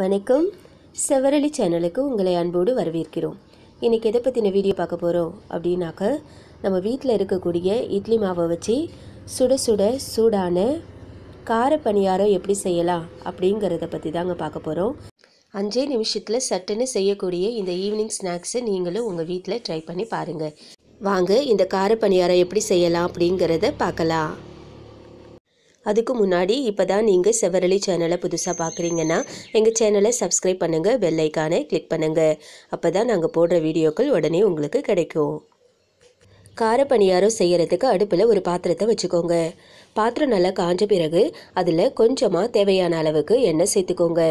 வணக்கம் செவரளி சேனலுக்கு உங்களை அன்போடு வரவேற்கிறோம் இன்றைக்கி எதை பற்றின வீடியோ பார்க்க போகிறோம் அப்படின்னாக்க நம்ம வீட்டில் இருக்கக்கூடிய இட்லி மாவை வச்சு சுட சுட சூடான கார பணியாரம் எப்படி செய்யலாம் அப்படிங்கிறத பற்றி தாங்க பார்க்க போகிறோம் அஞ்சே நிமிஷத்தில் சட்டுன்னு செய்யக்கூடிய இந்த ஈவினிங் ஸ்நாக்ஸை நீங்களும் உங்கள் வீட்டில் ட்ரை பண்ணி பாருங்கள் வாங்க இந்த கார பணியாரம் எப்படி செய்யலாம் அப்படிங்கிறத பார்க்கலாம் அதுக்கு முன்னாடி இப்போ தான் நீங்கள் செவரளி சேனலை புதுசாக பார்க்குறீங்கன்னா எங்கள் சேனலை சப்ஸ்கிரைப் பண்ணுங்கள் பெல்லைக்கானை கிளிக் பண்ணுங்கள் அப்போ தான் நாங்கள் போடுற வீடியோக்கள் உடனே உங்களுக்கு கிடைக்கும் கார பணியாரம் செய்கிறதுக்கு அடுப்பில் ஒரு பாத்திரத்தை வச்சுக்கோங்க பாத்திரம் நல்லா காஞ்ச பிறகு அதில் கொஞ்சமாக தேவையான அளவுக்கு எண்ணெய் சேர்த்துக்கோங்க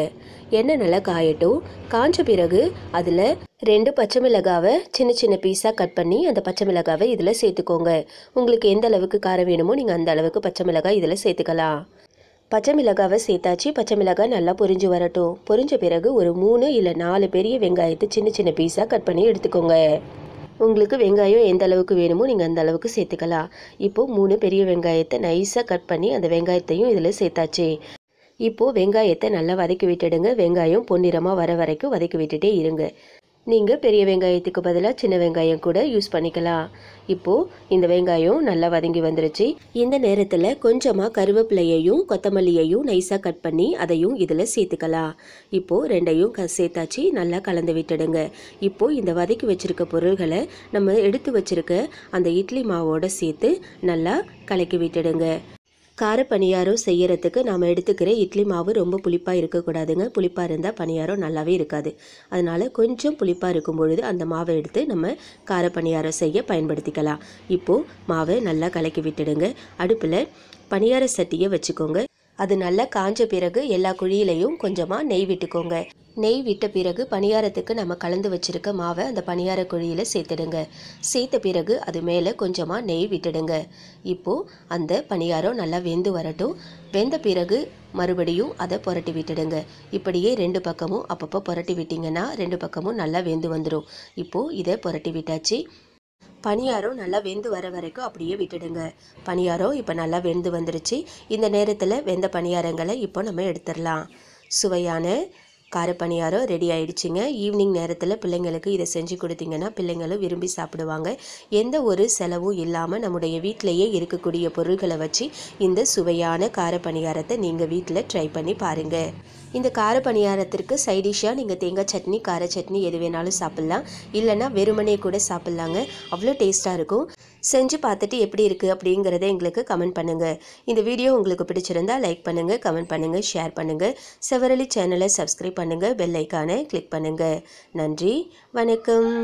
எண்ணெய் நல்லா காயட்டும் காஞ்ச பிறகு அதில் ரெண்டு பச்சை மிளகாவை சின்ன சின்ன பீஸாக கட் பண்ணி அந்த பச்சை மிளகாவை இதில் சேர்த்துக்கோங்க உங்களுக்கு எந்த அளவுக்கு காரம் வேணுமோ நீங்கள் அந்த அளவுக்கு பச்சை மிளகாய் இதில் சேர்த்துக்கலாம் பச்சை மிளகாவை சேர்த்தாச்சு பச்சை மிளகாய் நல்லா பொரிஞ்சு வரட்டும் பொரிஞ்ச பிறகு ஒரு மூணு இல்லை நாலு பெரிய வெங்காயத்தை சின்ன சின்ன பீஸாக கட் பண்ணி எடுத்துக்கோங்க உங்களுக்கு வெங்காயம் எந்த அளவுக்கு வேணுமோ நீங்கள் அந்த அளவுக்கு சேர்த்துக்கலாம் இப்போது மூணு பெரிய வெங்காயத்தை நைஸாக கட் பண்ணி அந்த வெங்காயத்தையும் இதில் சேர்த்தாச்சு இப்போது வெங்காயத்தை நல்லா வதக்கி விட்டுடுங்க வெங்காயம் பொன்னிறமாக வர வரைக்கும் வதக்கி விட்டுட்டே இருங்க நீங்கள் பெரிய வெங்காயத்துக்கு பதிலாக சின்ன வெங்காயம் கூட யூஸ் பண்ணிக்கலாம் இப்போது இந்த வெங்காயம் நல்லா வதங்கி வந்துருச்சு இந்த நேரத்தில் கொஞ்சமாக கருவேப்பிலையையும் கொத்தமல்லியையும் நைஸாக கட் பண்ணி அதையும் இதில் சேர்த்துக்கலாம் இப்போது ரெண்டையும் க சேர்த்தாச்சு நல்லா கலந்து விட்டுடுங்க இப்போது இந்த வதக்கி வச்சுருக்க பொருள்களை நம்ம எடுத்து வச்சுருக்க அந்த இட்லி மாவோடு சேர்த்து நல்லா கலக்கி விட்டுடுங்க கார பணியாரம் செய்யறதுக்கு நாம் எடுத்துக்கிற இட்லி மாவு ரொம்ப புளிப்பாக இருக்கக்கூடாதுங்க புளிப்பாக இருந்தால் பணியாரம் நல்லாவே இருக்காது அதனால் கொஞ்சம் புளிப்பாக இருக்கும் பொழுது அந்த மாவை எடுத்து நம்ம கார பணியாரம் செய்ய பயன்படுத்திக்கலாம் இப்போது மாவை நல்லா கலக்கி விட்டுடுங்க அடுப்பில் பணியார சட்டியை வச்சுக்கோங்க அது நல்லா காஞ்ச பிறகு எல்லா குழியிலையும் கொஞ்சமாக நெய் விட்டுக்கோங்க நெய் விட்ட பிறகு பணியாரத்துக்கு நம்ம கலந்து வச்சிருக்க மாவை அந்த பணியார குழியில் சேர்த்துடுங்க சேர்த்த பிறகு அது மேலே கொஞ்சமாக நெய் விட்டுடுங்க இப்போது அந்த பணியாரம் நல்லா வெந்து வரட்டும் வெந்த பிறகு மறுபடியும் அதை புரட்டி விட்டுடுங்க இப்படியே ரெண்டு பக்கமும் அப்பப்போ புரட்டி விட்டிங்கன்னா ரெண்டு பக்கமும் நல்லா வெந்து வந்துடும் இப்போது இதை புரட்டி விட்டாச்சு பனியாரம் நல்லா வெந்து வர வரைக்கும் அப்படியே விட்டுடுங்க பனியாரம் இப்போ நல்லா வெந்து வந்துருச்சு இந்த நேரத்தில் வெந்த பணியாரங்களை இப்போ நம்ம எடுத்துடலாம் சுவையான காரப்பணியாரம் ரெடி ஆயிடுச்சுங்க ஈவினிங் நேரத்தில் பிள்ளைங்களுக்கு இதை செஞ்சு கொடுத்தீங்கன்னா பிள்ளைங்களும் விரும்பி சாப்பிடுவாங்க எந்த ஒரு செலவும் இல்லாமல் நம்முடைய வீட்டிலையே இருக்கக்கூடிய பொருள்களை வச்சு இந்த சுவையான காரப்பணியாரத்தை நீங்கள் வீட்டில் ட்ரை பண்ணி பாருங்கள் இந்த கார பணியாரத்திற்கு சைடிஷாக நீங்கள் தேங்காய் சட்னி கார சட்னி எது வேணாலும் சாப்பிட்லாம் இல்லைனா வெறுமனே கூட சாப்பிட்லாங்க அவ்வளோ டேஸ்ட்டாக இருக்கும் செஞ்சு பார்த்துட்டு எப்படி இருக்குது அப்படிங்கிறத எங்களுக்கு கமெண்ட் பண்ணுங்கள் இந்த வீடியோ உங்களுக்கு பிடிச்சிருந்தால் லைக் பண்ணுங்கள் கமெண்ட் பண்ணுங்கள் ஷேர் பண்ணுங்கள் செவரலி சேனலை சப்ஸ்கிரைப் பண்ணுங்கள் பெல்லைக்கானை கிளிக் பண்ணுங்கள் நன்றி வணக்கம்